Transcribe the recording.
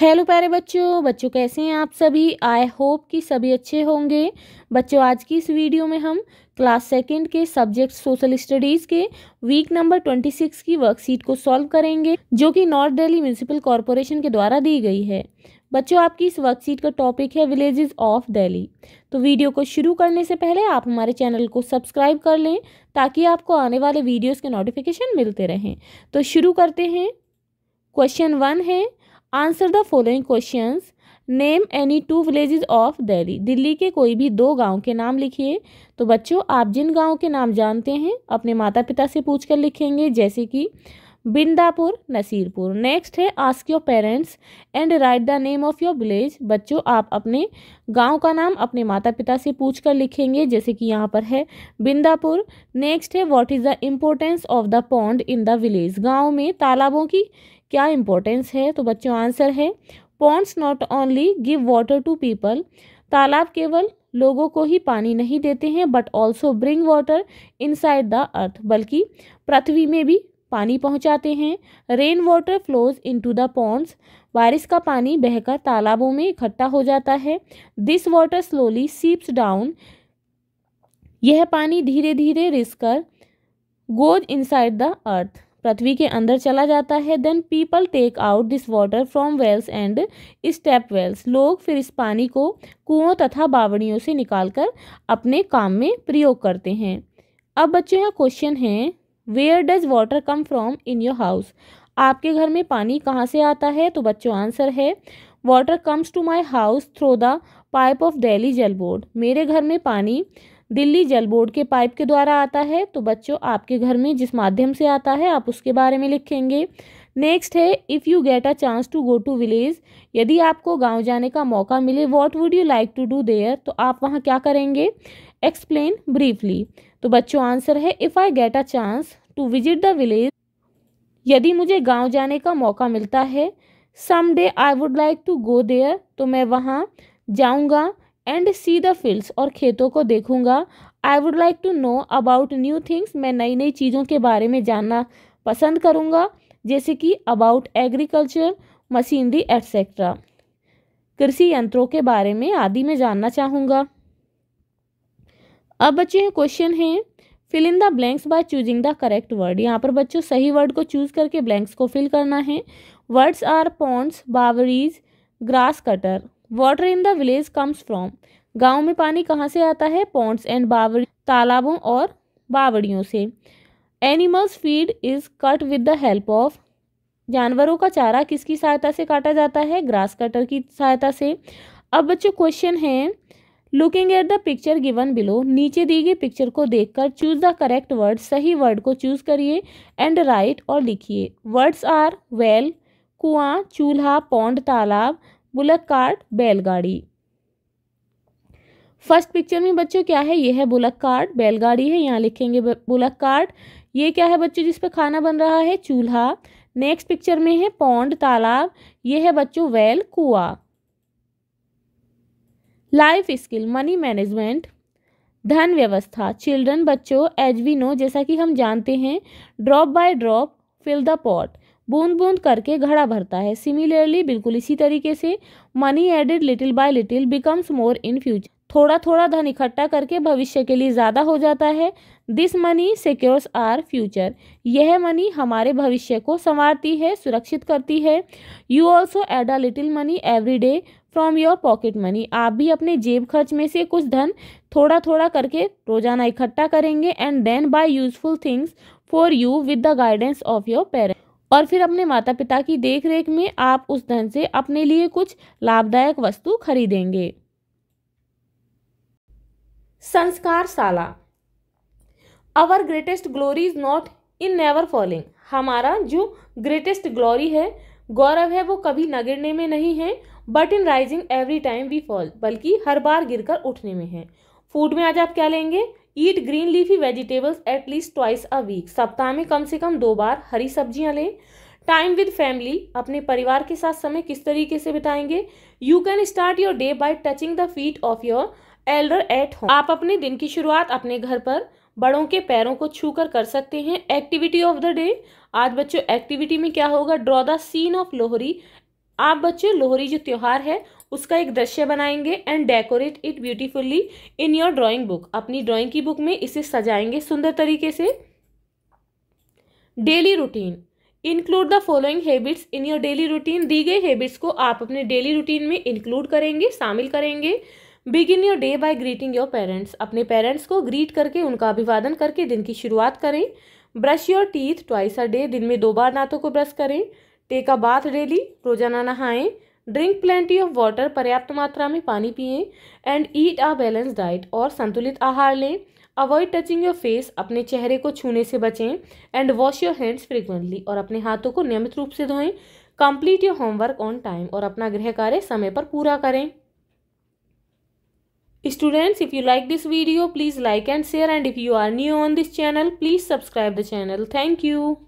hello प्यारे बच्चों बच्चों कैसे हैं आप सभी आई होप कि सभी अच्छे होंगे बच्चों आज की इस वीडियो में हम क्लास सेकंड के सब्जेक्ट सोशल स्टडीज़ के वीक नंबर ट्वेंटी सिक्स की वर्कशीट को सॉल्व करेंगे जो कि नॉर्थ दिल्ली म्यूनसिपल कॉरपोरेशन के द्वारा दी गई है बच्चों आपकी इस वर्कशीट का टॉपिक है विलेजेस ऑफ दिल्ली तो वीडियो को शुरू करने से पहले आप हमारे चैनल को सब्सक्राइब कर लें ताकि आपको आने वाले वीडियोज़ के नोटिफिकेशन मिलते रहें तो शुरू करते हैं क्वेश्चन वन है answer the following question name any two villages of Delhi Delhi के कोई भी दो गांव के नाम लिखिए तो बच्चों आप जिन गांव के नाम जानते हैं अपने माता पिता से पूछ कर लिखेंगे जैसे कि बिंदापुर नसीरपुर नेक्स्ट है ask your parents and write the name of your village बच्चों आप अपने गांव का नाम अपने माता पिता से पूछ कर लिखेंगे जैसे कि यहाँ पर है बिंदापुर नेक्स्ट है what is the importance of the pond in the village गांव में तालाबों की क्या इम्पोर्टेंस है तो बच्चों आंसर है ponds not only give water to people तालाब केवल लोगों को ही पानी नहीं देते हैं but also bring water inside the earth बल्कि पृथ्वी में भी पानी पहुंचाते हैं rain water flows into the ponds बारिश का पानी बहकर तालाबों में इकट्ठा हो जाता है this water slowly seeps down यह पानी धीरे धीरे रिस कर गोज इनसाइड द अर्थ पृथ्वी के अंदर चला जाता है then people take out this water from wells and step wells लोग फिर इस पानी को कुओं तथा बावड़ियों से निकालकर अपने काम में प्रयोग करते हैं अब बच्चों यहाँ क्वेश्चन है where does water come from in your house आपके घर में पानी कहाँ से आता है तो बच्चों आंसर है water comes to my house through the pipe of Delhi Jal Board मेरे घर में पानी दिल्ली जल बोर्ड के पाइप के द्वारा आता है तो बच्चों आपके घर में जिस माध्यम से आता है आप उसके बारे में लिखेंगे नेक्स्ट है if you get a chance to go to village यदि आपको गांव जाने का मौका मिले what would you like to do there तो आप वहां क्या करेंगे एक्सप्लेन ब्रीफली तो बच्चों आंसर है if I get a chance to visit the village यदि मुझे गांव जाने का मौका मिलता है some day I would like to go there तो मैं वहाँ जाऊँगा एंड सी द फील्ड्स और खेतों को देखूंगा I would like to know about new things मैं नई नई चीज़ों के बारे में जानना पसंद करूँगा जैसे कि अबाउट एग्रीकल्चर मशीनरी एट्सेट्रा कृषि यंत्रों के बारे में आदि में जानना चाहूँगा अब बच्चे क्वेश्चन है fill in the blanks by choosing the correct word यहाँ पर बच्चों सही वर्ड को चूज करके ब्लैंक्स को फिल करना है words are ponds bawris grass cutter water in the village comes from गांव में पानी कहाँ से आता है पॉन्ट्स एंड बावड़ी तालाबों और बावड़ियों से animals feed is cut with the help of जानवरों का चारा किसकी सहायता से काटा जाता है ग्रास कटर की सहायता से अब बच्चों क्वेश्चन है looking at the picture given below नीचे दी गई पिक्चर को देखकर चूज द करेक्ट वर्ड सही वर्ड को चूज करिए एंड राइट और लिखिए वर्ड्स आर वेल कुआं चूल्हा पौंड तालाब बुलक कार्ट बैलगाड़ी फर्स्ट पिक्चर में बच्चों क्या है ये है बुलक कार्ट बैलगाड़ी है यहाँ लिखेंगे बुलक कार्ट ये क्या है बच्चों जिस पर खाना बन रहा है चूल्हा नेक्स्ट पिक्चर में है पौंड तालाब ये है बच्चों वेल कुआ लाइफ स्किल मनी मैनेजमेंट धन व्यवस्था चिल्ड्रन बच्चों एज वी नो जैसा कि हम जानते हैं drop by drop fill the pot बूंद बूंद करके घड़ा भरता है सिमिलरली बिल्कुल इसी तरीके से money added little by little becomes more in future थोड़ा थोड़ा धन इकट्ठा करके भविष्य के लिए ज़्यादा हो जाता है this money secures our future यह मनी हमारे भविष्य को संवारती है सुरक्षित करती है you also add a little money every day from your pocket money आप भी अपने जेब खर्च में से कुछ धन थोड़ा थोड़ा करके रोजाना इकट्ठा करेंगे and then buy useful things for you with the guidance of your parents और फिर अपने माता पिता की देख रेख में आप उस धन से अपने लिए कुछ लाभदायक वस्तु खरीदेंगे संस्कार साला our greatest glory is not in never falling हमारा जो ग्रेटेस्ट ग्लोरी है गौरव है वो कभी न गिरने में नहीं है but in rising every time we fall बल्कि हर बार गिरकर उठने में है फूड में आज आप क्या लेंगे eat green leafy vegetables at least twice a week सप्ताह में कम से कम दो बार हरी सब्जियां लें टाइम विद फैमिली अपने परिवार के साथ समय किस तरीके से बिताएंगे you can start your day by touching the feet of your elder at home आप अपने दिन की शुरुआत अपने घर पर बड़ों के पैरों को छू कर, कर सकते हैं एक्टिविटी ऑफ द डे आज बच्चों एक्टिविटी में क्या होगा draw the scene of Lohri आप बच्चे लोहरी जो त्यौहार है उसका एक दृश्य बनाएंगे and decorate it beautifully in your drawing book अपनी ड्राइंग की बुक में इसे सजाएंगे सुंदर तरीके से daily routine include the following habits in your daily routine दी गई हैबिट्स को आप अपने डेली रूटीन में इंक्लूड करेंगे शामिल करेंगे begin your day by greeting your parents अपने पेरेंट्स को ग्रीट करके उनका अभिवादन करके दिन की शुरुआत करें brush your teeth twice a day दिन में दो बार नातों को ब्रश करें टेक अ बाथ डेली रोजाना नहाएं ड्रिंक प्लेंटी ऑफ वाटर पर्याप्त मात्रा में पानी पिए and eat a balance diet और संतुलित आहार लें अवॉइड टचिंग योर फेस अपने चेहरे को छूने से बचें and wash your hands frequently और अपने हाथों को नियमित रूप से धोएं complete your homework on time और अपना गृह कार्य समय पर पूरा करें students if you like this video please like and share and if you are new on this channel please subscribe the channel thank you